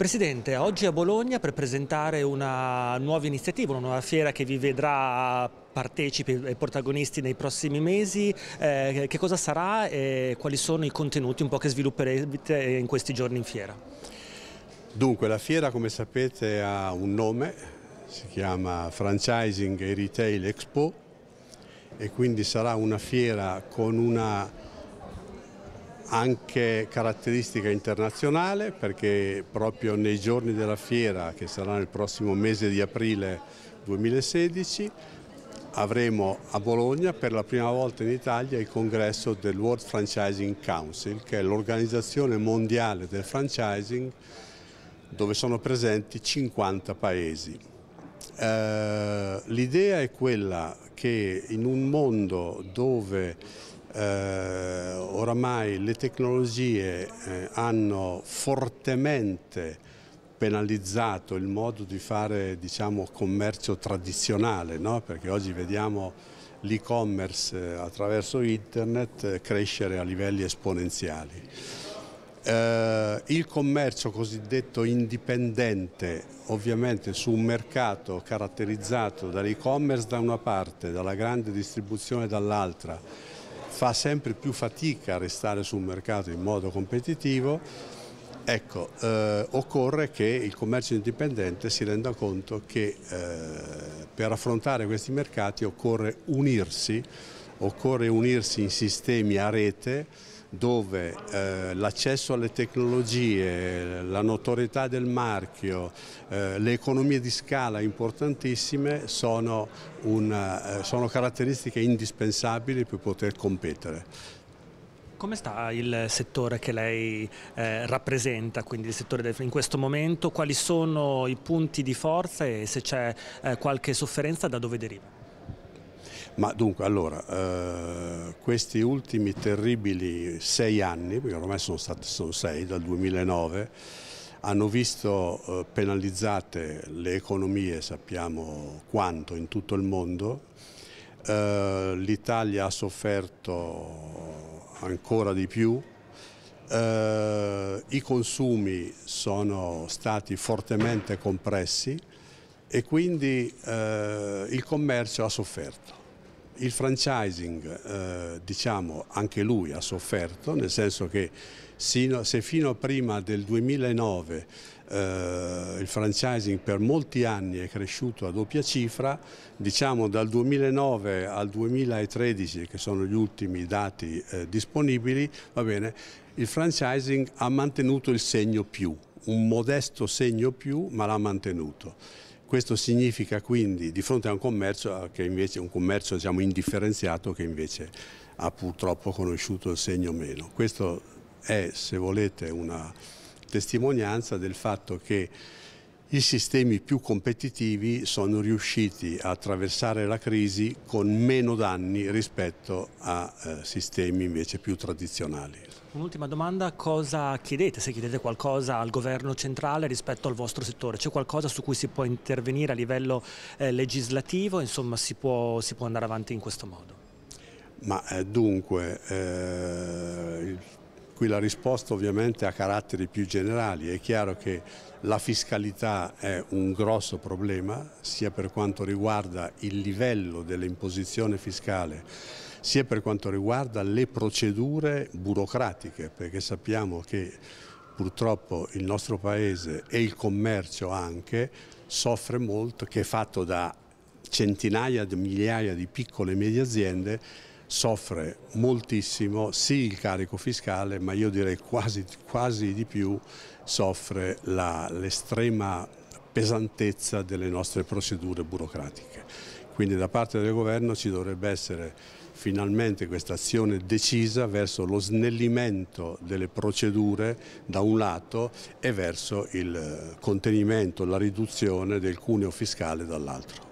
Presidente, oggi a Bologna per presentare una nuova iniziativa, una nuova fiera che vi vedrà partecipi e protagonisti nei prossimi mesi, eh, che cosa sarà e quali sono i contenuti un po' che svilupperete in questi giorni in fiera? Dunque, la fiera come sapete ha un nome, si chiama Franchising e Retail Expo e quindi sarà una fiera con una anche caratteristica internazionale perché proprio nei giorni della fiera che sarà nel prossimo mese di aprile 2016 avremo a Bologna per la prima volta in Italia il congresso del World Franchising Council che è l'organizzazione mondiale del franchising dove sono presenti 50 paesi. Eh, L'idea è quella che in un mondo dove eh, oramai le tecnologie eh, hanno fortemente penalizzato il modo di fare diciamo, commercio tradizionale, no? perché oggi vediamo l'e-commerce eh, attraverso internet eh, crescere a livelli esponenziali. Eh, il commercio cosiddetto indipendente ovviamente su un mercato caratterizzato dall'e-commerce da una parte, dalla grande distribuzione dall'altra, fa sempre più fatica a restare sul mercato in modo competitivo, ecco, eh, occorre che il commercio indipendente si renda conto che eh, per affrontare questi mercati occorre unirsi, occorre unirsi in sistemi a rete, dove eh, l'accesso alle tecnologie, la notorietà del marchio, eh, le economie di scala importantissime sono, una, eh, sono caratteristiche indispensabili per poter competere. Come sta il settore che lei eh, rappresenta, quindi il settore del, in questo momento? Quali sono i punti di forza e se c'è eh, qualche sofferenza da dove deriva? Ma dunque, allora, eh, questi ultimi terribili sei anni, perché ormai sono, stati, sono sei, dal 2009, hanno visto eh, penalizzate le economie, sappiamo quanto, in tutto il mondo. Eh, L'Italia ha sofferto ancora di più. Eh, I consumi sono stati fortemente compressi e quindi eh, il commercio ha sofferto. Il franchising, eh, diciamo, anche lui ha sofferto, nel senso che sino, se fino a prima del 2009 eh, il franchising per molti anni è cresciuto a doppia cifra, diciamo dal 2009 al 2013, che sono gli ultimi dati eh, disponibili, va bene, il franchising ha mantenuto il segno più, un modesto segno più, ma l'ha mantenuto. Questo significa quindi di fronte a un commercio, che invece, un commercio diciamo, indifferenziato che invece ha purtroppo conosciuto il segno meno. Questo è, se volete, una testimonianza del fatto che i sistemi più competitivi sono riusciti a attraversare la crisi con meno danni rispetto a eh, sistemi invece più tradizionali. Un'ultima domanda, cosa chiedete? Se chiedete qualcosa al governo centrale rispetto al vostro settore, c'è qualcosa su cui si può intervenire a livello eh, legislativo? Insomma, si può, si può, andare avanti in questo modo? Ma eh, dunque, eh, il cui la risposta ovviamente ha caratteri più generali. È chiaro che la fiscalità è un grosso problema, sia per quanto riguarda il livello dell'imposizione fiscale, sia per quanto riguarda le procedure burocratiche, perché sappiamo che purtroppo il nostro Paese e il commercio anche soffre molto, che è fatto da centinaia di migliaia di piccole e medie aziende soffre moltissimo sì il carico fiscale ma io direi quasi, quasi di più soffre l'estrema pesantezza delle nostre procedure burocratiche. Quindi da parte del governo ci dovrebbe essere finalmente questa azione decisa verso lo snellimento delle procedure da un lato e verso il contenimento, la riduzione del cuneo fiscale dall'altro.